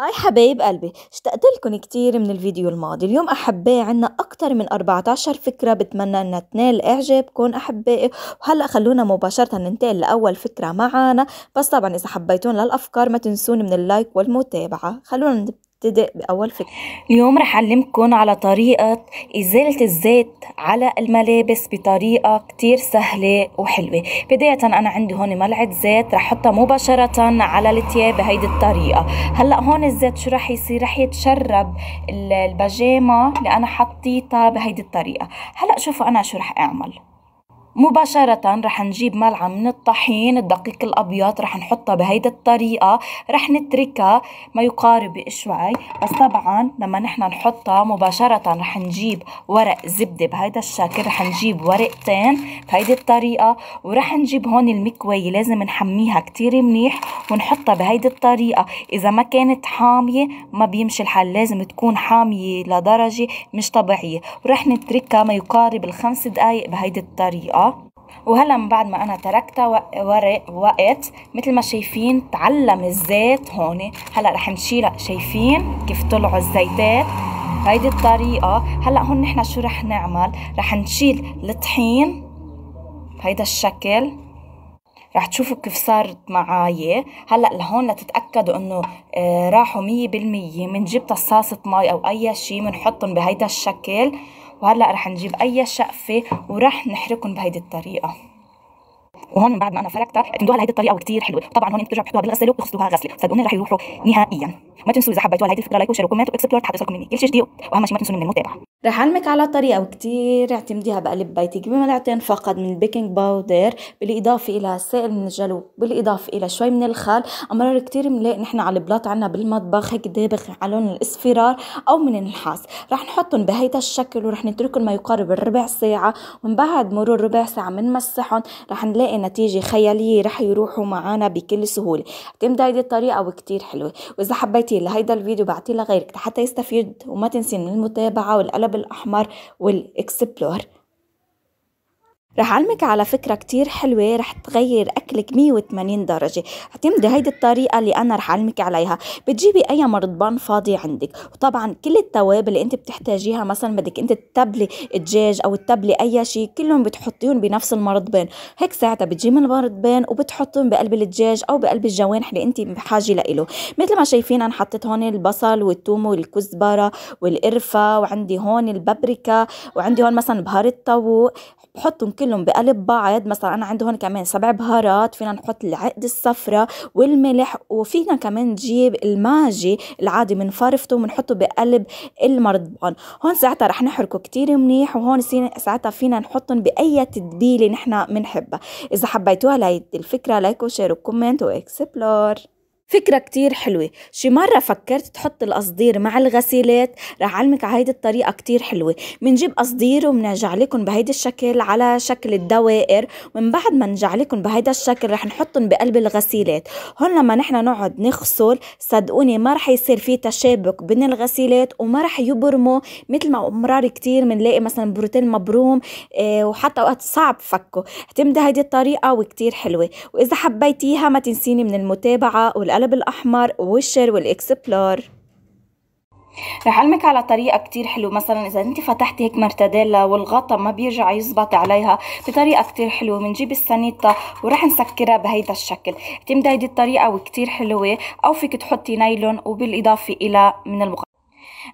هاي حبايب قلبي اشتقت لكم كتير من الفيديو الماضي اليوم احبائي عنا اكتر من 14 فكرة بتمنى انها تنال اعجابكم احبائي وهلا خلونا مباشرة ننتقل لاول فكرة معنا بس طبعا اذا حبيتون للافكار ما تنسون من اللايك والمتابعة خلونا نبتدئ بأول فكرة اليوم رح أعلمكم على طريقة إزالة الزيت على الملابس بطريقة كتير سهلة وحلوة بداية أنا عندي هون ملعقة زيت رح أحطها مباشرة على التياب بهيدي الطريقة هلأ هون الزيت شو رح يصير رح يتشرب البجامة اللي أنا حطيتها بهيدي الطريقة هلأ شوفوا أنا شو رح أعمل مباشرة رح نجيب ملعقة من الطحين الدقيق الأبيض رح نحطها بهيدي الطريقة رح نتركها ما يقارب شوي بس طبعا لما نحن نحطها مباشرة رح نجيب ورق زبدة بهيدا الشكل رح نجيب ورقتين بهيدي الطريقة ورح نجيب هون المكواية لازم نحميها كتير منيح ونحطها بهيدي الطريقة إذا ما كانت حامية ما بيمشي الحال لازم تكون حامية لدرجة مش طبيعية ورح نتركها ما يقارب الخمس دقايق بهيدي الطريقة وهلا من بعد ما انا تركتها وقت مثل ما شايفين تعلم الزيت هون هلا رح نشيلها شايفين كيف طلعوا الزيتات هيدي الطريقة هلا هون نحن شو رح نعمل رح نشيل الطحين بهيدا الشكل رح تشوفوا كيف صارت معاي هلا لهون لتتاكدوا انه آه، راحوا 100% بنجيب طاسه مي او اي شيء بنحطهم بهيدا الشكل وهلا رح نجيب اي شقفه ورح نحركهم بهيدي الطريقه وهون من بعد ما انا فركتها بتمدوها على الطريقه وكثير حلوه طبعا هون انتم بترجعوا بتحطوها بالغساله وبتغسلوها غسله صدقوني رح يروحوا نهائيا ما تنسوا اذا حبيتوا هذه هيدي الفكره لايك وشير وكومنت واكسبلور حتصلكم مني كل شيء جديد واهم شيء ما تنسوا من المتابعه رح علمك على طريقه وكثير اعتمديها بقلب بيتك بملعقتين فقط من البيكنج باودر بالاضافه الى سائل من الجلو بالاضافه الى شوي من الخل امرار كثير بنلاقي نحن على البلاط عندنا بالمطبخ هيك دابخ على لون الاصفرار او من النحاس رح نحطهم بهيدا الشكل ورح نتركهم ما يقارب الربع ساعه ومن بعد مرور ربع ساعه بنمسحهم رح نلاقي نتيجة خيالية رح يروحوا معنا بكل سهولة اعتمد هيدي الطريقة وكتير حلوة وإذا حبيتي لهيدا الفيديو بعتيه لغيرك حتى يستفيد وما تنسين المتابعة والقلب الأحمر والإكسبلور رح أعلمك على فكرة كتير حلوة رح تغير أكلك 180 درجة اعتمدي هيدي الطريقة اللي أنا رح أعلمك عليها بتجيبي أي مرضبان فاضي عندك وطبعا كل التوابل اللي أنت بتحتاجيها مثلا بدك أنت تتبلي الدجاج أو تتبلي أي شيء كلهم بتحطيهم بنفس المرضبان هيك ساعتها بتجيب المرضبان وبتحطهم بقلب الدجاج أو بقلب الجوانح اللي أنت بحاجة لإله مثل ما شايفين أنا حطيت هون البصل والثوم والكزبرة والقرفة وعندي هون البابريكا وعندي هون مثلا بهار الطاووق بحطهم كل نحطيلهم بقلب بعض مثلا انا عندي هون كمان سبع بهارات فينا نحط العقد الصفراء والملح وفينا كمان نجيب الماجي العادي فرفته وبنحطه بقلب المرضبان هون ساعتها رح نحركه كتير منيح وهون ساعتها فينا نحطهم باي تتبيله نحنا بنحبها اذا حبيتوها لايك الفكره لايك وشير وكومنت واكسبلور فكرة كتير حلوة شي مرة فكرت تحط القصدير مع الغسيلات رح علمك هيدي الطريقة كتير حلوة منجيب قصدير ومنجعلكن بهيدي الشكل على شكل الدوائر ومن بعد ما نجعلكن بهيدا الشكل رح نحطن بقلب الغسيلات هون لما نحن نقعد نغسل صدقوني ما رح يصير في تشابك بين الغسيلات وما رح يبرموا مثل ما امرار كتير بنلاقي مثلا بروتين مبروم آه وحتى وقت صعب فكه اعتمدي هيدي الطريقة وكتير حلوة واذا حبيتيها ما تنسيني من المتابعة والقلب القلب الأحمر والشير والإكسبلور رح علمك على طريقة كتير حلوة مثلا إذا أنت فتحتي هيك مرتديلا والغطا ما بيرجع يزبط عليها بطريقة كتير حلوة بنجيب السنيطة ورح نسكرها بهيدا الشكل تمدي هيدي الطريقة وكتير حلوة أو فيك تحطي نايلون وبالإضافة إلى من المقدمة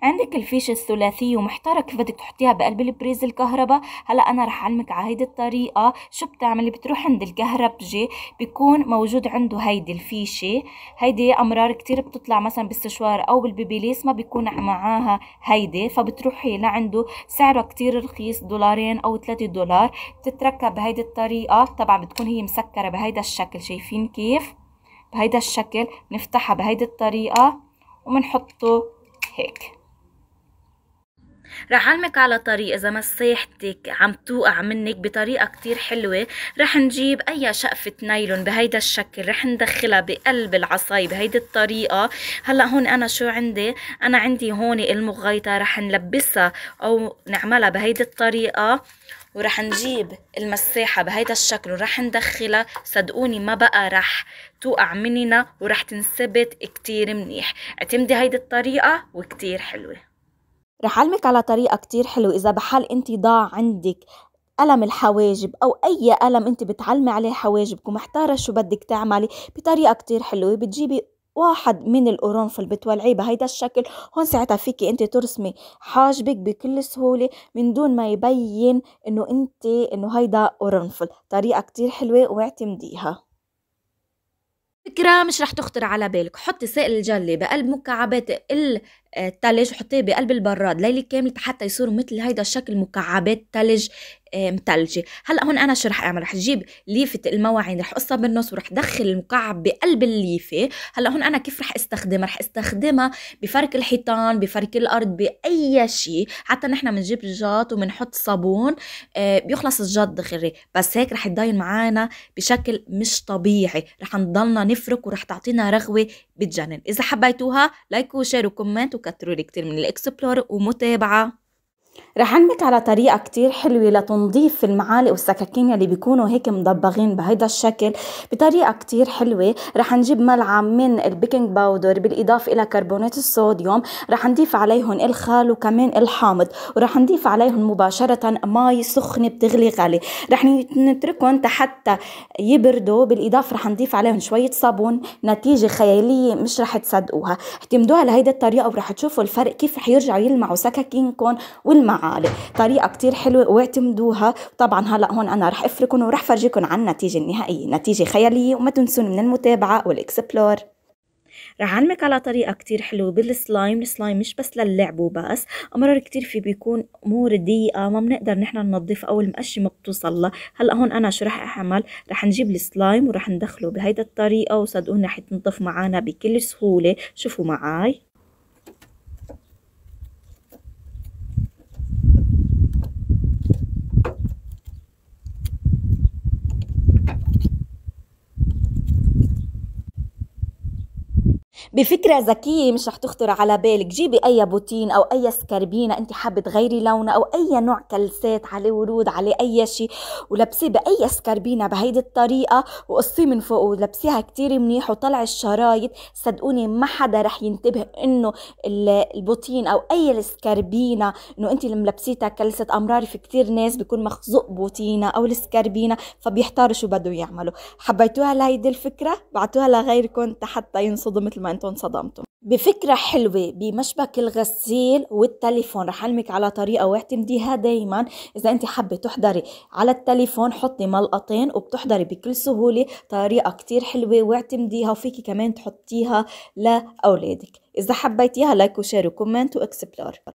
عندك الفيش الثلاثي ومحتاره كيف بدك تحطيها بقلب البريز الكهرباء هلا انا رح اعلمك على هيدي الطريقه شو بتعملي بتروح عند الكهربجي بيكون موجود عنده هيدي الفيشه هيدي امرار كتير بتطلع مثلا بالسشوار او بالبيبيليس ما بيكون معاها هيدي فبتروحي لعنده سعرها كتير رخيص دولارين او 3 دولار بتتركب بهيدي الطريقه طبعا بتكون هي مسكره بهيدا الشكل شايفين كيف بهيدا الشكل بنفتحها بهيدي الطريقه وبنحطه هيك رح علمك على طريق اذا مساحتك عم توقع منك بطريقه كتير حلوه رح نجيب اي شقفه نايلون بهيدا الشكل رح ندخلها بقلب العصاي بهيدي الطريقه هلا هون انا شو عندي انا عندي هون المغيطه رح نلبسها او نعملها بهيدي الطريقه ورح نجيب المساحة بهيدا الشكل ورح ندخلها صدقوني ما بقى رح توقع مننا ورح تنثبت كتير منيح اعتمدي هيدي الطريقة وكتير حلوة رح أعلمك على طريقة كتير حلوة إذا بحال أنت ضاع عندك ألم الحواجب أو أي ألم أنت بتعلمي عليه حواجبك ومحتارة شو بدك تعملي بطريقة كتير حلوة بتجيبي واحد من القرنفل بتولعيه بهيدا الشكل هون ساعتها فيكي انت ترسمي حاجبك بكل سهولة من دون ما يبين انه انت انه هيدا قرنفل طريقة كتير حلوة واعتمديها فكرة مش رح تخطر على بالك حطي سائل الجلي بقلب مكعبات آه، الثلج وحطيه بقلب البراد ليله كامله حتى يصيروا مثل هيدا الشكل مكعبات ثلج آه، متلجة هلا هون انا شو رح اعمل رح اجيب ليفه المواعين رح قصها بالنص ورح دخل المكعب بقلب الليفه هلا هون انا كيف رح استخدمها رح استخدمها بفرك الحيطان بفرك الارض باي شيء حتى نحن بنجيب جاط وبنحط صابون آه، بيخلص الجاط دغري بس هيك رح تضاين معانا بشكل مش طبيعي رح نضلنا نفرك ورح تعطينا رغوه بتجنن اذا حبيتوها لايك وشير وكومنت وكتروا كتير من الاكسبلور ومتابعه رح عنك على طريقة كتير حلوة لتنظيف المعالق والسكاكين يلي بيكونوا هيك مضبغين بهيدا الشكل بطريقة كتير حلوة رح نجيب ملعقة من البيكنج باودر بالإضافة إلى كربونات الصوديوم رح نضيف عليهم الخال وكمان الحامض ورح نضيف عليهم مباشرة مي سخنة بتغلي غالي رح نتركهم حتى يبردوا بالإضافة رح نضيف عليهم شوية صابون نتيجة خيالية مش رح تصدقوها اعتمدوها لهيدا الطريقة ورح تشوفوا الفرق كيف رح يرجعوا يلمعوا سكاكينكم المعالق طريقه كتير حلوه واعتمدوها طبعا هلا هون انا رح افركن ورح فرجيكم عن النتيجه النهائيه نتيجه خياليه وما تنسون من المتابعه والاكسبلور رح علمك على طريقة كتير حلوة بالسلايم السلايم مش بس للعب وبس أمرار كتير في بيكون أمور ضيقة ما بنقدر نحن ننظف أو المقشة ما بتوصل له، هلأ هون أنا شو رح أعمل رح نجيب السلايم ورح ندخله بهيدا الطريقة وصدقوني رح يتنظف معنا بكل سهولة شوفوا معاي بفكره ذكيه مش رح تخطر على بالك جيبي اي بوتين او اي سكربينه انت حابه تغيري لونها او اي نوع كلسات عليه ورود عليه اي شيء ولبسيه باي سكربينه بهيدي الطريقه وقصيه من فوق ولبسيها كتير منيح وطلعي الشرايط صدقوني ما حدا رح ينتبه انه البوتين او اي السكربينه انه انت اللي ملبسيتها كلسه امرار في كتير ناس بيكون مخزوق بوتينه او السكربينه فبيحتاروا شو بده يعملوا حبيتوها لهيدي الفكره بعتوها لغيركم حتى ينصدم مثل ما انتم سمعته بفكرة حلوة بمشبك الغسيل والتليفون رح علمك على طريقة واعتمديها دايما إذا أنت حابة تحضري على التليفون حطي ملقطين وبتحضري بكل سهولة طريقة كتير حلوة واعتمديها وفيكي كمان تحطيها لأولادك إذا حبيتيها لايك وشير وكومنت وإكسبلور